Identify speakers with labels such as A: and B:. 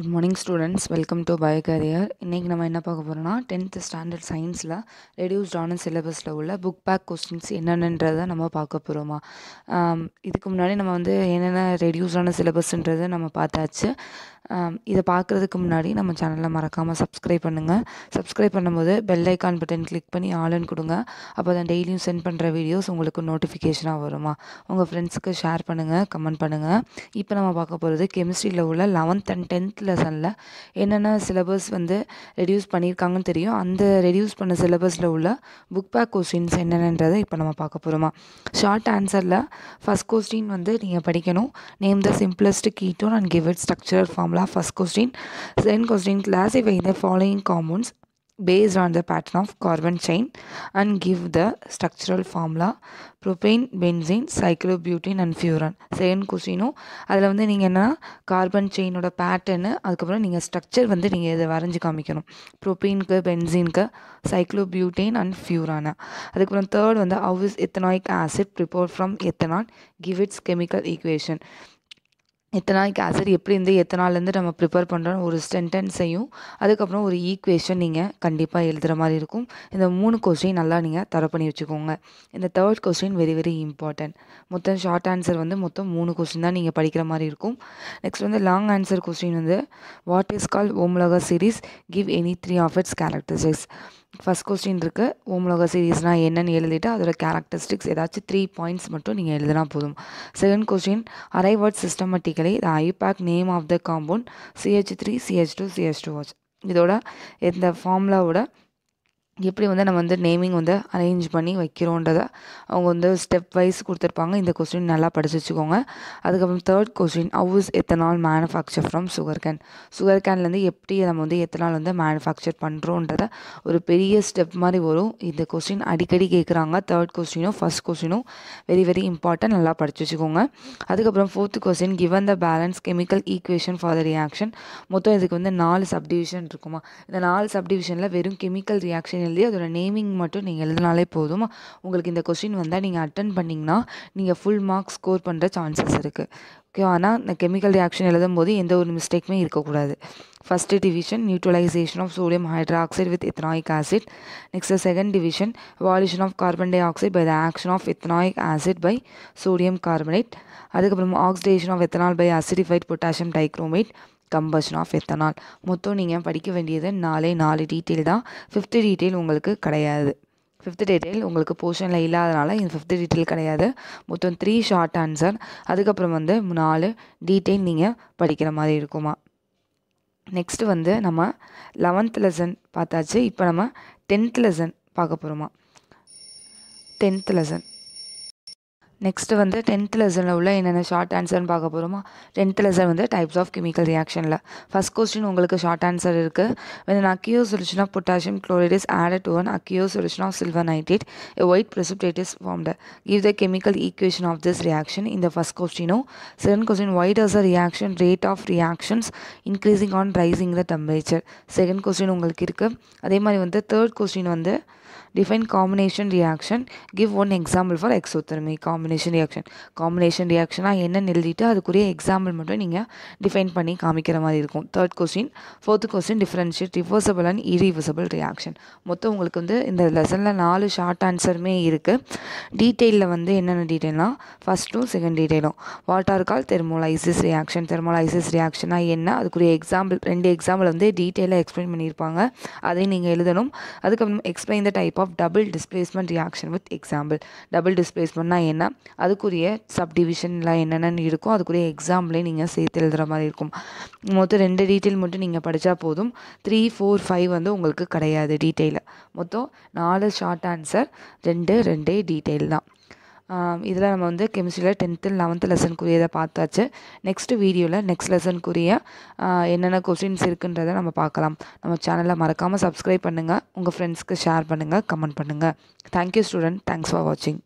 A: Good morning students welcome to bio career இன்றைக்கி நம்ம என்ன பார்க்க போகிறோம்னா டென்த் ஸ்டாண்டர்ட் சயின்ஸில் ரெடியூஸ்ட் ஆனஸ் சிலபஸில் உள்ள புக் பேக் கொஸ்டின்ஸ் என்னென்னன்றதை நம்ம பார்க்க போகிறோமா இதுக்கு முன்னாடி நம்ம வந்து என்னென்ன ஆன சிலபஸ்ன்றதை நம்ம பார்த்தாச்சு இதை பார்க்குறதுக்கு முன்னாடி நம்ம சேனலில் மறக்காமல் சப்ஸ்கிரைப் பண்ணுங்கள் சப்ஸ்கிரைப் பண்ணும்போது பெல் ஐக்கான் பட்டன் கிளிக் பண்ணி ஆலன் கொடுங்க அப்போ தான் டெய்லியும் சென்ட் பண்ணுற வீடியோஸ் உங்களுக்கு நோட்டிஃபிகேஷனாக வருமா உங்கள் ஃப்ரெண்ட்ஸுக்கு ஷேர் பண்ணுங்கள் கமெண்ட் பண்ணுங்கள் இப்போ நம்ம பார்க்க போகிறது கெமிஸ்ட்ரியில் உள்ள லெவன்த் அண்ட் டென்த்தில் லெசனில் என்னென்ன சிலபஸ் வந்து ரெடியூஸ் பண்ணியிருக்காங்கன்னு தெரியும் அந்த ரெடியூஸ் பண்ண சிலபஸில் உள்ள புக் பேக் கொஸ்டின்ஸ் என்னென்னன்றதை இப்போ நம்ம பார்க்க போகிறோமா ஷார்ட் ஆன்சரில் ஃபஸ்ட் கொஸ்டின் வந்து நீங்கள் படிக்கணும் name the simplest ketone and give it structural formula first question second question classify the following compounds based on the pattern of carbon chain and give the structural formula propane, benzene, cyclobutane and furan. Second கொஷினும் அதில் வந்து நீங்கள் என்னென்னா carbon செயினோட pattern அதுக்கப்புறம் நீங்கள் structure வந்து நீங்கள் இதை வரைஞ்சி காமிக்கணும் ப்ரோபீனுக்கு பென்சீனுக்கு சைக்ளோபியூட்டேன் அண்ட் ஃபியூரானா அதுக்கப்புறம் தேர்ட் வந்து how is ethanoic acid prepare from ethanol give its chemical equation எத்தனை நாளைக்கு ஆசர் எப்படி இருந்து எத்தனை நாள்லேருந்து நம்ம ப்ரிப்பேர் பண்ணுறோம் ஒரு சென்டென்ஸையும் அதுக்கப்புறம் ஒரு ஈக்குவேஷன் நீங்கள் கண்டிப்பாக எழுதுகிற மாதிரி இருக்கும் இந்த மூணு கொஸ்டின் நல்லா நீங்கள் தர பண்ணி வச்சுக்கோங்க இந்த third question very very important மொத்தம் ஷார்ட் ஆன்சர் வந்து மொத்தம் மூணு கொஸ்டின் தான் நீங்கள் படிக்கிற மாதிரி இருக்கும் நெக்ஸ்ட் வந்து லாங் ஆன்சர் கொஸ்டின் வந்து வாட் இஸ் கால் homologous series give any three of its characters first question இருக்குது ஓமலோக சீரீஸ்னால் என்னென்னு எழுதிட்டு அதோட கேரக்டரிஸ்டிக்ஸ் ஏதாச்சும் த்ரீ பாயிண்ட்ஸ் மட்டும் நீங்கள் எழுதினா போதும் செகண்ட் கொஸ்டின் அரைவர்ட் systematically systematically the IUPAC name of the compound CH three CH two CH two வாட்ச் இதோட இந்த ஃபார்முலாவோட எப்படி வந்து நம்ம வந்து நேமிங் வந்து அரேஞ்ச் பண்ணி வைக்கிறோன்றதை அவங்க வந்து ஸ்டெப் வைஸ் கொடுத்துருப்பாங்க இந்த கொஸ்டின் நல்லா படிச்சு வச்சுக்கோங்க அதுக்கப்புறம் third question how's ethanol manufacture from sugar cane sugar கேன்லேருந்து எப்படி நம்ம வந்து எத்தனால் வந்து மேனுஃபேக்சர் பண்ணுறோன்றத ஒரு பெரிய ஸ்டெப் மாதிரி வரும் இந்த கொஸ்டின் அடிக்கடி கேட்குறாங்க தேர்ட் கொஸ்டினும் ஃபஸ்ட் கொஸ்டினும் வெரி வெரி இம்பார்ட்டன்ட் நல்லா படிச்சு வச்சுக்கோங்க அதுக்கப்புறம் fourth question given the balance chemical equation for the reaction மொத்தம் இதுக்கு வந்து நாலு சப்டிவிஷன் இருக்குமா இந்த நாலு சப்டிவிஷனில் வெறும் கெமிக்கல் ரியாக்ஷன் எழுதி அதோட நேமிங் மட்டும் நீங்கள் எழுதினாலே போதும் உங்களுக்கு இந்த கொஷின் வந்தால் நீங்கள் அட்டன் பண்ணிங்கன்னா நீங்கள் ஃபுல் மார்க்ஸ் ஸ்கோர் பண்ணுற சான்சஸ் இருக்குது ஓகே ஆனால் இந்த கெமிக்கல் ரியாக்ஷன் எழுதும் போது எந்த ஒரு மிஸ்டேக்குமே இருக்கக்கூடாது first division neutralization of sodium hydroxide with ethanoic acid next second division evolution of carbon dioxide by the action of ethanoic acid by sodium carbonate அதுக்கப்புறம் oxidation of ethanol by acidified potassium dichromate combustion of ethanol மொத்தம் நீங்கள் படிக்க வேண்டியது நாலே நாலு detail தான் fifth detail உங்களுக்கு கிடையாது ஃபிஃப்த்து டீட்டெயில் உங்களுக்கு போர்ஷனில் இல்லாதனால இந்த ஃபிஃப்த்து டீட்டெயில் கிடையாது மொத்தம் த்ரீ ஷார்ட் ஆன்சர் அதுக்கப்புறம் வந்து நாலு டீட்டெயில் நீங்கள் படிக்கிற மாதிரி இருக்குமா நெக்ஸ்ட்டு வந்து நம்ம லெவன்த் லெசன் பார்த்தாச்சு இப்போ நம்ம டென்த் லெசன் பார்க்க போகிறோமா டென்த் லெசன் நெக்ஸ்ட்டு வந்து டென்த் லெசனில் உள்ள என்னென்ன ஷார்ட் ஆன்சர்னு பார்க்க போகிறோமா டென்த் லெசன் வந்து டைப்ஸ் ஆஃப் கெமிக்கல் ரியாக்ஷனில் ஃபஸ்ட் கொஸ்டின் உங்களுக்கு ஷார்ட் ஆன்சர் இருக்குது when aqueous solution of potassium chloride is added to one aqueous solution of silver nitrate a white precipitate is form the the the chemical of of reaction reaction இந்த first question. Second question question, why a reaction rate of reactions reactions on on the temperature second question உங்களுக்கு இருக்குது அதே மாதிரி வந்து third question வந்து Define combination reaction. Give one example for exothermy. Combination reaction. Combination reactionாக என்னன்னு எழுதிட்டு அதுக்குரிய எக்ஸாம்பிள் மட்டும் நீங்கள் டிஃபைன் பண்ணி காமிக்கிற மாதிரி இருக்கும் third question fourth question differentiate reversible and irreversible reaction மொத்தம் உங்களுக்கு வந்து இந்த லெசனில் நாலு ஷார்ட் ஆன்சருமே இருக்குது detailல வந்து என்னென்ன டீட்டெயில்னால் ஃபஸ்ட்டும் செகண்ட் டீட்டெயிலும் what are call thermolysis reaction thermolysis ரியாக்ஷனாக என்ன அதுக்குரிய எக்ஸாம்பிள் ரெண்டு எக்ஸாம்பிள் வந்து டீட்டெயிலாக எக்ஸ்பிளைன் பண்ணியிருப்பாங்க அதையும் நீங்கள் எழுதணும் அதுக்கப்புறம் explain the type of double displacement reaction with example double displacement என்ன அதுக்குரிய சப் சப்டிவிஷனில் என்னென்னு இருக்கும் அதுக்குரிய எக்ஸாம்லேயே நீங்கள் சேர்த்து எழுதுகிற மாதிரி இருக்கும் மொத்தம் ரெண்டு டீட்டெயில் மட்டும் நீங்கள் படித்தா போதும் த்ரீ ஃபோர் ஃபைவ் வந்து உங்களுக்கு கிடையாது டீட்டெயில் மொத்தம் நாலு ஷார்ட் ஆன்சர் ரெண்டு ரெண்டே டீட்டெயில் தான் இதில் நம்ம வந்து கெமிஸ்ட்ரியில் டென்த்து லெவன்த்து லெசனுக்குரியதை பார்த்தாச்சு நெக்ஸ்ட் வீடியோவில் நெக்ஸ்ட் லெசனுக்குரிய என்னென்ன கொஸ்டின்ஸ் இருக்குன்றதை நம்ம பார்க்கலாம் நம்ம சேனலை மறக்காமல் சப்ஸ்கிரைப் பண்ணுங்கள் உங்கள் ஃப்ரெண்ட்ஸ்க்கு ஷேர் பண்ணுங்கள் கமெண்ட் பண்ணுங்கள் தேங்க்யூ ஸ்டூடெண்ட் தேங்க்ஸ் ஃபார் வாட்சிங்